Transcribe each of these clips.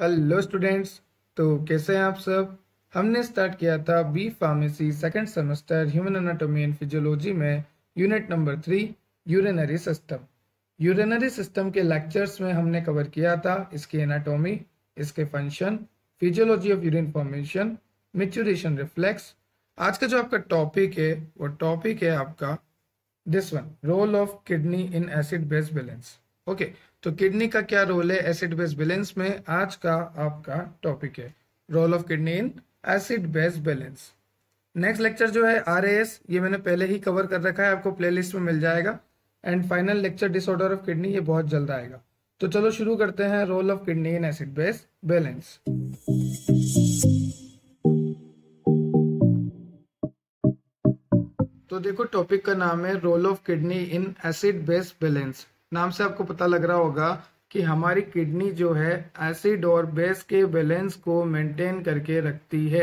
Hello students तो कैसे हैं आप सब हमने स्टार्ट किया था B pharmacy second semester human anatomy and physiology में unit number three urinary system urinary system के लेक्चर्स में हमने कवर किया था इसकी एनाटॉमी इसके function physiology of urine formation micturition reflex आज का जो आपका टॉपिक है वो टॉपिक है आपका this one role of kidney in acid base balance okay तो किडनी का क्या रोल है एसिड बेस बैलेंस में आज का आपका टॉपिक है role of kidney in acid base balance next lecture जो है आर ये मैंने पहले ही कवर कर रखा है आपको प्लेलिस्ट में मिल जाएगा and final lecture disorder of kidney ये बहुत जल्द आएगा तो चलो शुरू करते हैं role of kidney in acid base balance तो देखो टॉपिक का नाम है role of kidney in acid base balance नाम से आपको पता लग रहा होगा कि हमारी किडनी जो है एसिड और बेस के बैलेंस को मेंटेन करके रखती है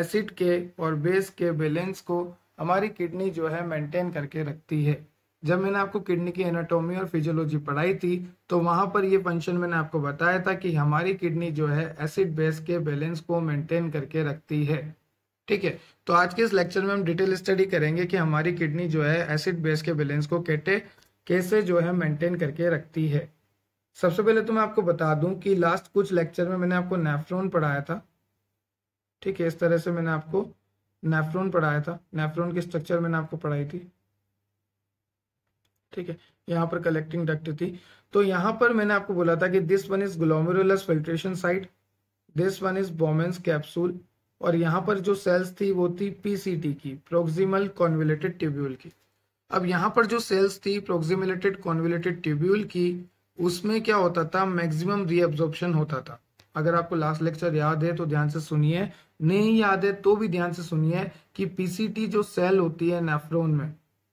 एसिड के और बेस के बैलेंस को हमारी किडनी जो है मेंटेन करके रखती है जब मैंने आपको किडनी की एनाटॉमी और फिजियोलॉजी पढ़ाई थी तो वहां पर ये फंक्शन मैंने आपको बताया था कि हमारी किडनी जो है एसिड बेस के बैलेंस को मेंटेन करके रखती है ठीक है तो आज के इस लेक्चर में हम डिटेल स्टडी करेंगे कि हमारी किडनी जो है एसिड बेस के बैलेंस को कैटे कैसे जो है मेंटेन करके रखती है सबसे पहले तो मैं आपको बता दूं कि लास्ट कुछ लेक्चर में मैंने आपको नेफ्रोन पढ़ाया था ठीक है इस तरह से मैंने आपको नेफ्रोन पढ़ाया था नेफ्रोन की स्ट्रक्चर मैंने आपको पढ़ाई थी ठीक है यहाँ पर कलेक्टिंग डक्ट थी तो यहाँ पर मैंने आपको बोला था कि this one is glomerulus filtration site this one is Bowman's capsule और यहाँ पर जो सेल्स थी वो थी पीसीटी की प्रोक्सिमल कॉन्विलेटेड ट्यूब्यूल की अब यहाँ पर जो सेल्स थी प्रोक्सीमिलेटेड कॉन्विलेटेड ट्यूब्यूल की उसमें क्या होता था मैक्सिमम रीएब्जॉर्प्शन होता था अगर आपको लास्ट लेक्चर याद है तो ध्यान से सुनिए नहीं याद है तो भी ध्यान से सुनिए कि पीसीटी जो सेल होती है नेफ्रोन में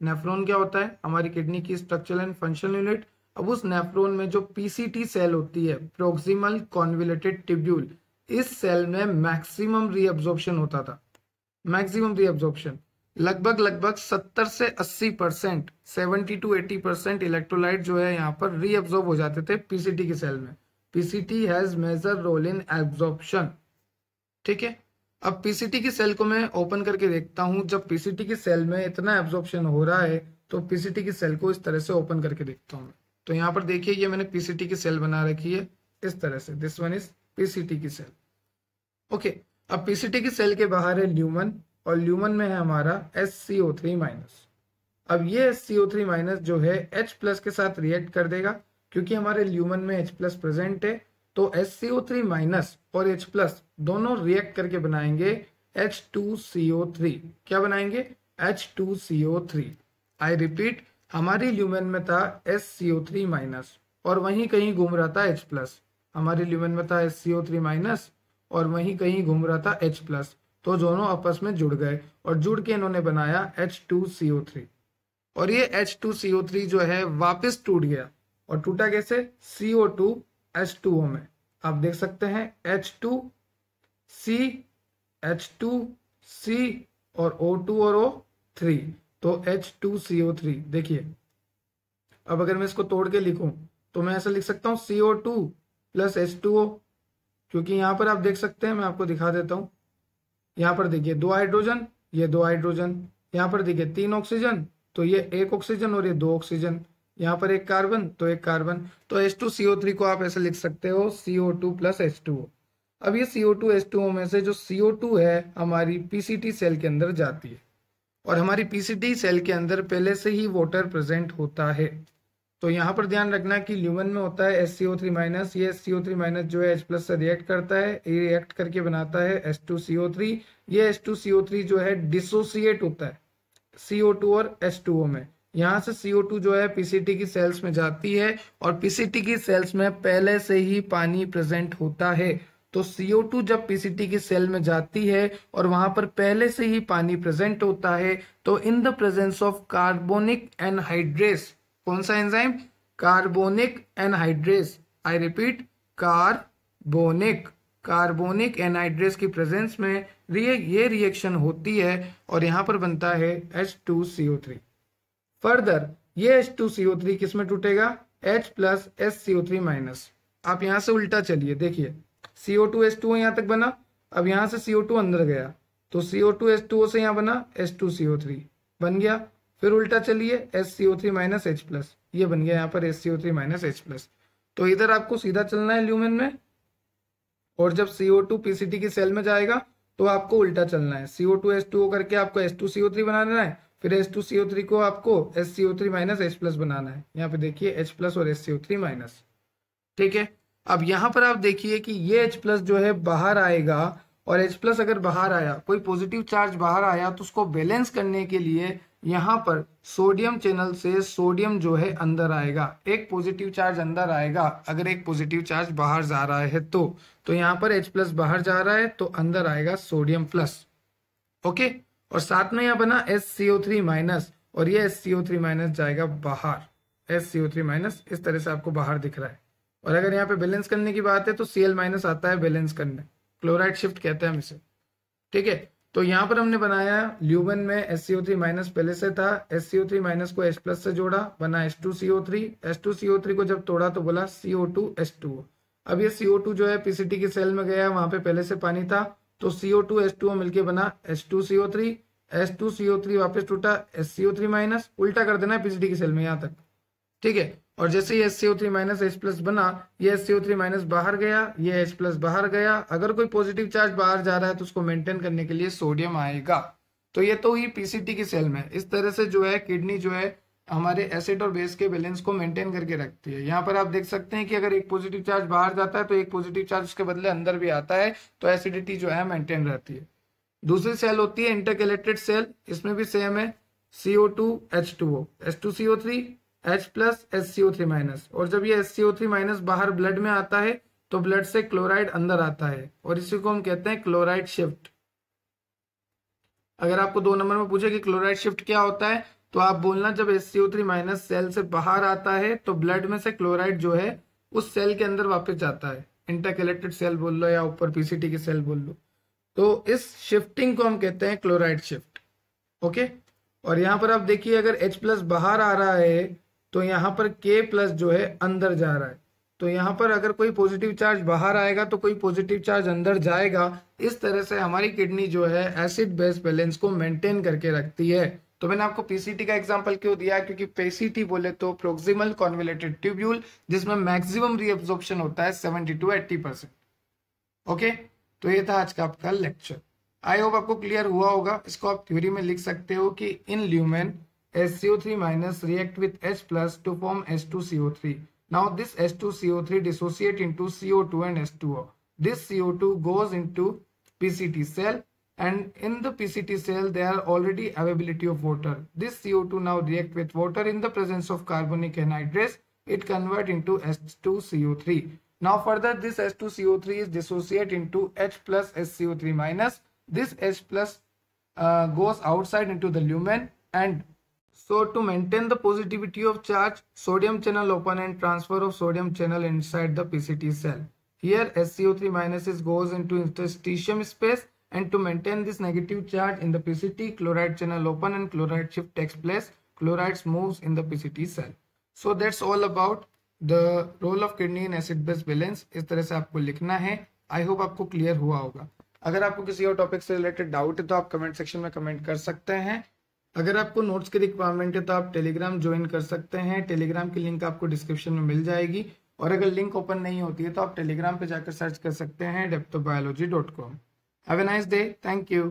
नेफ्रोन क्या होता है हमारी किडनी की स्ट्रक्चरल एंड फंक्शनल यूनिट अब उस नेफ्रोन में जो पीसीटी सेल होती है प्रोक्सिमल कॉन्विलेटेड ट्यूब्यूल इस सेल में मैक्सिमम रीअब्जॉर्प्शन होता था मैक्सिमम रीअब्जॉर्प्शन लगभग लगभग 70 से 80 percent seventy to eighty percent electrolyte जो है यहाँ पर रीअब्जॉर्ब हो जाते थे पीसीटी की सेल में PCT has major role in absorption ठीक है अब पीसीटी की सेल को मैं ओपन करके देखता हूं जब पीसीटी की सेल में इतना एब्जॉर्प्शन हो रहा है तो पीसीटी की सेल को इस तरह से ओपन करके देखता हूँ तो यहाँ पर देखिए ये मैंने पीसीटी की सेल बना रखी है इस तरह से दिस वन इज पीसीटी की सेल ओके अब पीसीटी की सेल के बाहर है ल्यूमन और ल्यूमन में है हमारा S C O three minus अब ये S C O three minus जो है एच प्लस के साथ रिएक्ट कर देगा क्योंकि हमारे ल्यूमन में एच प्लस प्रेजेंट है तो S C O three minus और एच प्लस दोनों रिएक्ट करके बनाएंगे H two C O three क्या बनाएंगे H two C O three I repeat हमारी ल्यूमन में था S C O three minus और वहीं कहीं घूम रहा था एच प्लस हमारे ल्यूमन में था S C O three minus और वहीं कहीं घूम रहा था एच प्लस तो दोनों आपस में जुड़ गए और जुड़ के इन्होंने बनाया H2CO3 और ये H2CO3 जो है वापस टूट गया और टूटा कैसे CO2 H2O में आप देख सकते हैं H2 C H2 C और O2 और O3 तो H2CO3 देखिए अब अगर मैं इसको तोड़ के लिखूं तो मैं ऐसा लिख सकता हूं CO2 प्लस H2O क्योंकि यहां पर आप देख सकते हैं मैं आपको दिखा देता हूं यहाँ पर देखिए दो हाइड्रोजन ये दो हाइड्रोजन यहाँ पर देखिए तीन ऑक्सीजन तो ये एक ऑक्सीजन और ये दो ऑक्सीजन यहाँ पर एक कार्बन तो एक कार्बन तो एस टू सीओ थ्री को आप ऐसे लिख सकते हो CO two plus S two O अब ये CO two S two O में से जो सीओ टू है हमारी पीसीटी सेल के अंदर जाती है और हमारी पीसीटी सेल के अंदर पहले से ही वाटर प्रेजेंट होता है तो यहाँ पर ध्यान रखना कि ल्यूमन में होता है S C O three minus ये S C O three minus जो है एच प्लस से रिएक्ट करता है ये रिएक्ट करके बनाता है S two C O three ये S two C O three जो है डिसोसिएट होता है सी ओ टू और एस टू ओ में यहाँ से सी ओ टू जो है पीसीटी की सेल्स में जाती है और पीसीटी की सेल्स में पहले से ही पानी प्रेजेंट होता है तो टू जब पीसीटी की सेल में जाती है और वहां पर पहले से ही पानी प्रेजेंट होता है तो in the presence of carbonic anhydrate कौन सा enzyme carbonic anhydrase I repeat carbonic carbonic anhydrase की प्रेजेंस में रिए ये रिएक्शन होती है और यहां पर बनता है एच टू थ्री फर्दर ये एच टू H2CO3 किस में टूटेगा H plus S C minus आप यहां से उल्टा चलिए देखिए टू टू यहां तक बना अब यहां से सीओ टू अंदर गया तो सीओ टू टू से यहां बना टू थ्री बन गया फिर उल्टा चलिए S C O three minus H plus ये बन गया यहाँ पर S C O three minus H plus तो इधर आपको सीधा चलना है ल्यूमेन में और जब सी ओ टू टी की सेल में जाएगा तो आपको उल्टा चलना है C O two S two करके आपको S two C O three बना देना है फिर S two C O three को आपको S C O three minus H plus बनाना है यहाँ पे देखिए एच प्लस और S C O three minus ठीक है अब यहाँ पर आप देखिए कि ये एच प्लस जो है बाहर आएगा और एच प्लस अगर बाहर आया कोई पॉजिटिव चार्ज बाहर आया तो उसको बैलेंस करने के लिए यहाँ पर सोडियम चैनल से सोडियम जो है अंदर आएगा एक पॉजिटिव चार्ज अंदर आएगा अगर एक पॉजिटिव चार्ज बाहर जा रहा है तो तो यहाँ पर H प्लस बाहर जा रहा है तो अंदर आएगा सोडियम प्लस ओके और साथ में यहाँ बना एस सीओ थ्री माइनस और ये एस सीओ थ्री माइनस जाएगा बाहर एस सीओ थ्री माइनस इस तरह से आपको बाहर दिख रहा है और अगर यहाँ पे बैलेंस करने की बात है तो सीएल माइनस आता है बैलेंस करने क्लोराइड शिफ्ट कहते हैं हम इसे ठीक है तो यहां पर हमने बनाया ल्यूबन में S C O three minus पहले से था S C O three minus को एस प्लस से जोड़ा बना S two CO three S two CO three को जब तोड़ा तो बोला सीओ टू एस टू अब ये सीओ टू जो है पीसीटी की सेल में गया वहां पे पहले से पानी था तो सीओ टू एस टू मिलकर बना S two CO three S two CO three वापस टूटा एस सीओ थ्री माइनस उल्टा कर देना पीसीटी की सेल में यहां तक ठीक है और जैसे ये S C O three minus H plus बना ये S C O three minus बाहर गया ये एच प्लस बाहर गया अगर कोई पॉजिटिव चार्ज बाहर जा रहा है तो उसको मेंटेन करने के लिए सोडियम आएगा तो ये तो ही पीसीटी की सेल में इस तरह से जो है किडनी जो है हमारे एसिड और बेस के बैलेंस को मेंटेन करके रखती है यहाँ पर आप देख सकते हैं कि अगर एक पॉजिटिव चार्ज बाहर जाता है तो एक पॉजिटिव चार्ज उसके बदले अंदर भी आता है तो एसिडिटी जो है मेंटेन रहती है दूसरी सेल होती है इंटरकलेक्टेड सेल इसमें भी सेम है CO two H two O H two CO three H plus S C O three minus और जब ये S C O three minus बाहर ब्लड में आता है तो ब्लड से क्लोराइड अंदर आता है और इसी को हम कहते हैं क्लोराइड शिफ्ट अगर आपको दो नंबर में पूछे कि क्लोराइड शिफ्ट क्या होता है तो आप बोलना जब S C O three minus cell से बाहर आता है तो ब्लड में से क्लोराइड जो है उस सेल के अंदर वापस जाता है इंटरकलेक्टेड सेल बोल लो या ऊपर पीसीटी की सेल बोल लो तो इस शिफ्टिंग को हम कहते हैं क्लोराइड शिफ्ट ओके और यहां पर आप देखिए अगर H प्लस बाहर आ रहा है तो यहाँ पर के प्लस जो है अंदर जा रहा है तो यहाँ पर अगर कोई पॉजिटिव चार्ज बाहर आएगा तो कोई पॉजिटिव चार्ज अंदर जाएगा इस तरह से हमारी किडनी जो है एसिड बेस बैलेंस को मेंटेन करके रखती है तो मैंने आपको पीसीटी का एग्जांपल क्यों दिया क्योंकि पीसीटी बोले तो प्रोक्सिमल कॉन्वेलेटेड ट्यूब्यूल जिसमें मैक्सिमम रीअब्जॉर्प्शन होता है seventy to eighty percent okay तो ये था आज का आपका लेक्चर आई होप आपको क्लियर हुआ होगा इसको आप थ्योरी में लिख सकते हो कि in lumen SCO3 minus react with H plus to form H2CO3. Now this H2CO3 dissociate into CO2 and H2O. This CO2 goes into PCT cell and in the PCT cell there are already availability of water. This CO2 now react with water in the presence of carbonic anhydrase. It convert into H2CO3. Now further this H2CO3 is dissociate into H plus SCO3 minus. This H plus uh, goes outside into the lumen and So to maintain the positivity of charge, sodium channel open and transfer of sodium channel inside the PCT cell. Here SCO3 minus is goes into interstitium space and to maintain this negative charge in the PCT, chloride channel open and chloride shift takes place. Chlorides moves in the PCT cell. So that's all about the role of kidney in acid base balance is tarah se aapko likhna hai i hope aapko clear hua hoga agar aapko kisi aur topic se related doubt hai to aap comment section mein comment kar sakte hain अगर आपको notes की requirement है तो आप Telegram join कर सकते हैं Telegram की लिंक आपको डिस्क्रिप्शन में मिल जाएगी और अगर लिंक ओपन नहीं होती है तो आप टेलीग्राम पे जाकर सर्च कर सकते हैं biology dot com have a nice day thank you